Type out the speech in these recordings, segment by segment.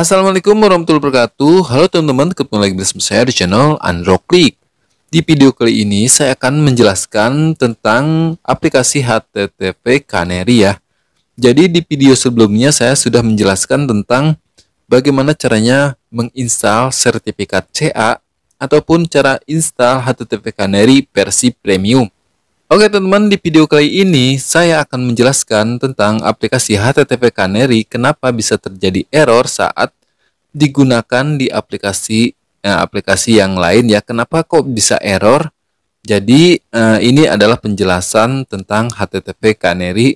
Assalamualaikum warahmatullahi wabarakatuh Halo teman-teman, ketemu lagi bersama saya di channel Androclick Di video kali ini saya akan menjelaskan tentang aplikasi HTTP Canary ya Jadi di video sebelumnya saya sudah menjelaskan tentang bagaimana caranya menginstal sertifikat CA Ataupun cara install HTTP Canary versi premium Oke teman-teman, di video kali ini saya akan menjelaskan tentang aplikasi HTTP Canary kenapa bisa terjadi error saat digunakan di aplikasi eh, aplikasi yang lain ya. Kenapa kok bisa error? Jadi eh, ini adalah penjelasan tentang HTTP Canary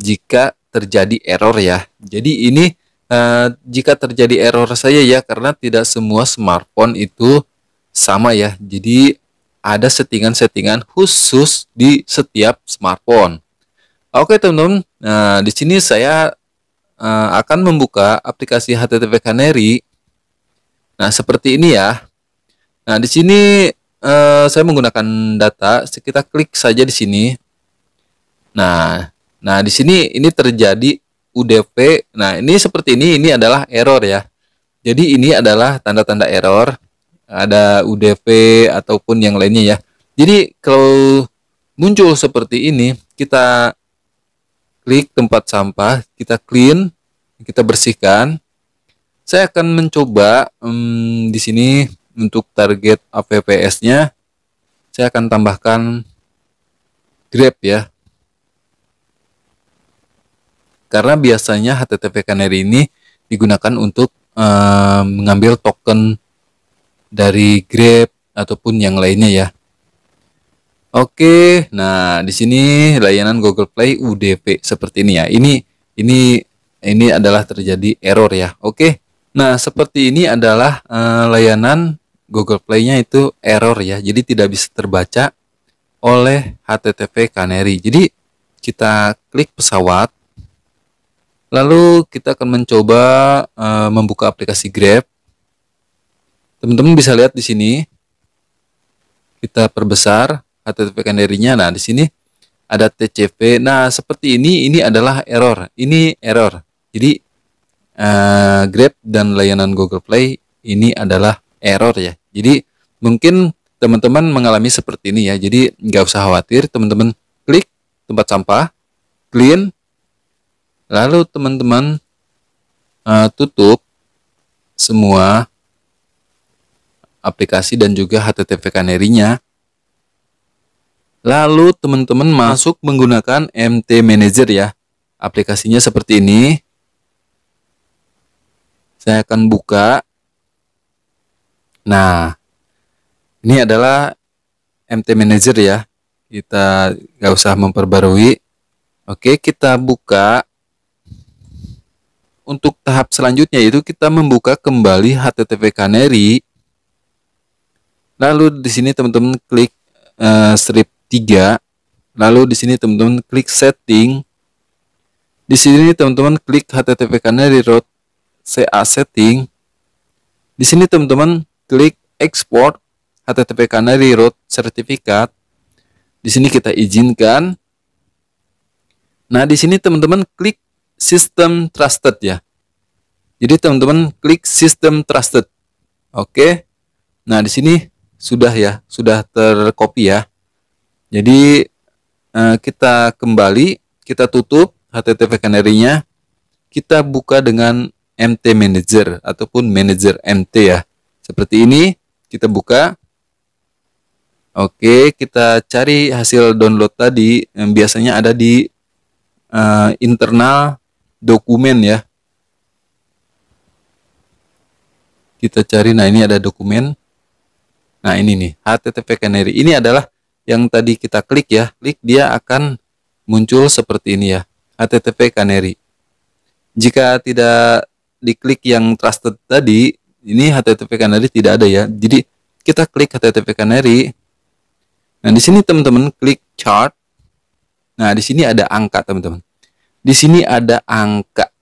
jika terjadi error ya. Jadi ini eh, jika terjadi error saya ya karena tidak semua smartphone itu sama ya. Jadi ada settingan-settingan khusus di setiap smartphone. Oke teman-teman, nah di sini saya uh, akan membuka aplikasi HTTP Canary. Nah seperti ini ya. Nah di sini uh, saya menggunakan data. Kita klik saja di sini. Nah, nah di sini ini terjadi UDP. Nah ini seperti ini. Ini adalah error ya. Jadi ini adalah tanda-tanda error ada UDP ataupun yang lainnya ya. Jadi kalau muncul seperti ini, kita klik tempat sampah, kita clean, kita bersihkan. Saya akan mencoba hmm, di sini untuk target APPS-nya, saya akan tambahkan Grab ya. Karena biasanya HTTP Canary ini digunakan untuk eh, mengambil token dari Grab ataupun yang lainnya ya. Oke, nah di sini layanan Google Play UDP seperti ini ya. Ini ini ini adalah terjadi error ya. Oke. Nah, seperti ini adalah e, layanan Google Play-nya itu error ya. Jadi tidak bisa terbaca oleh HTTP Canary. Jadi kita klik pesawat Lalu kita akan mencoba e, membuka aplikasi Grab. Teman-teman bisa lihat di sini kita perbesar HTTP canary-nya. Nah, di sini ada TCP. Nah, seperti ini ini adalah error. Ini error. Jadi uh, Grab dan layanan Google Play ini adalah error ya. Jadi mungkin teman-teman mengalami seperti ini ya. Jadi nggak usah khawatir, teman-teman klik tempat sampah, clean, lalu teman-teman uh, tutup semua aplikasi dan juga HTTP Canary-nya. Lalu teman-teman masuk menggunakan MT Manager ya. Aplikasinya seperti ini. Saya akan buka. Nah, ini adalah MT Manager ya. Kita nggak usah memperbarui. Oke, kita buka. Untuk tahap selanjutnya yaitu kita membuka kembali HTTP Canary Lalu di sini teman-teman klik uh, strip 3. Lalu di sini teman-teman klik setting. Di sini teman-teman klik http karena Road CA setting. Di sini teman-teman klik export http canary Road sertifikat. Di sini kita izinkan. Nah, di sini teman-teman klik system trusted ya. Jadi teman-teman klik system trusted. Oke. Nah, di sini sudah ya, sudah terkopi ya. Jadi eh, kita kembali, kita tutup HTTP Canary-nya. Kita buka dengan MT Manager ataupun Manager MT ya. Seperti ini, kita buka. Oke, kita cari hasil download tadi yang biasanya ada di eh, internal dokumen ya. Kita cari, nah ini ada dokumen. Nah ini nih HTTP Canary ini adalah yang tadi kita klik ya, klik dia akan muncul seperti ini ya, HTTP Canary. Jika tidak diklik yang trusted tadi, ini HTTP Canary tidak ada ya. Jadi kita klik HTTP Canary. Nah di sini teman-teman klik chart. Nah di sini ada angka teman-teman. Di sini ada angka.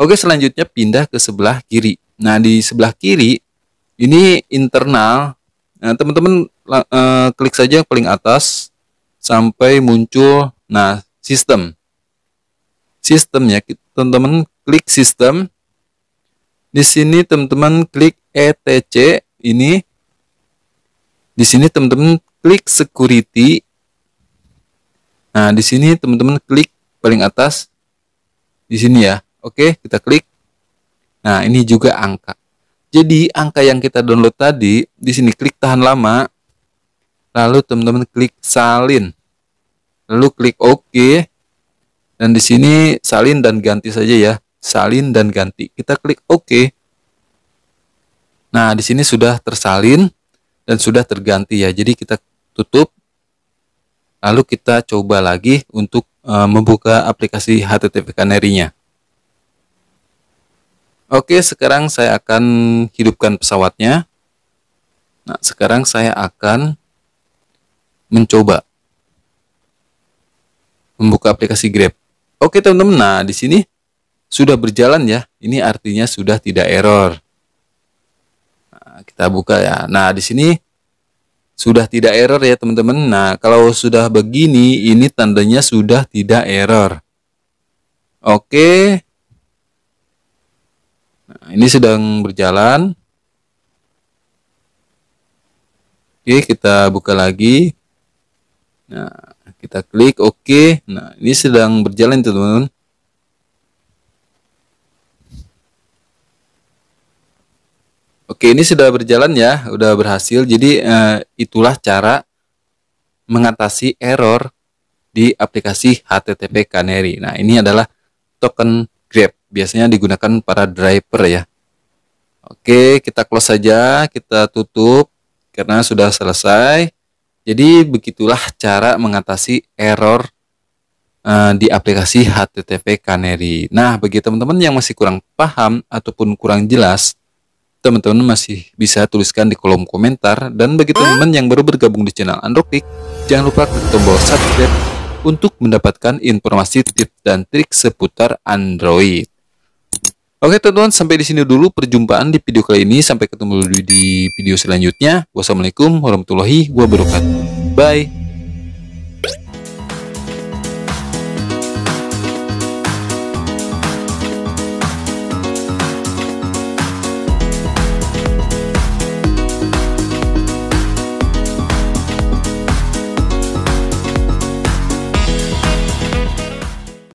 Oke selanjutnya pindah ke sebelah kiri. Nah di sebelah kiri ini internal. Nah, teman-teman eh, klik saja paling atas sampai muncul nah sistem. Sistem ya, teman-teman klik sistem. Di sini teman-teman klik ETC ini. Di sini teman-teman klik security. Nah, di sini teman-teman klik paling atas di sini ya. Oke, kita klik. Nah, ini juga angka. Jadi angka yang kita download tadi di sini klik tahan lama, lalu teman-teman klik salin, lalu klik OK, dan di sini salin dan ganti saja ya, salin dan ganti. Kita klik OK. Nah di sini sudah tersalin dan sudah terganti ya. Jadi kita tutup, lalu kita coba lagi untuk eh, membuka aplikasi HTTP Canary-nya. Oke, sekarang saya akan hidupkan pesawatnya. Nah, sekarang saya akan mencoba membuka aplikasi Grab. Oke, teman-teman. Nah, di sini sudah berjalan ya. Ini artinya sudah tidak error. Nah, kita buka ya. Nah, di sini sudah tidak error ya, teman-teman. Nah, kalau sudah begini, ini tandanya sudah tidak error. Oke, Nah, ini sedang berjalan. Oke, kita buka lagi. Nah, kita klik OK. Nah, ini sedang berjalan, teman-teman. Oke, ini sudah berjalan ya, sudah berhasil. Jadi, eh, itulah cara mengatasi error di aplikasi HTTP Canary. E nah, ini adalah token biasanya digunakan para driver ya. Oke, kita close saja, kita tutup karena sudah selesai. Jadi begitulah cara mengatasi error uh, di aplikasi HTTP Canary. Nah, bagi teman-teman yang masih kurang paham ataupun kurang jelas, teman-teman masih bisa tuliskan di kolom komentar. Dan bagi teman-teman yang baru bergabung di channel Androkik, jangan lupa klik tombol subscribe untuk mendapatkan informasi tips dan trik seputar Android. Oke teman-teman, sampai di sini dulu perjumpaan di video kali ini. Sampai ketemu di video selanjutnya. Wassalamualaikum warahmatullahi wabarakatuh. Bye.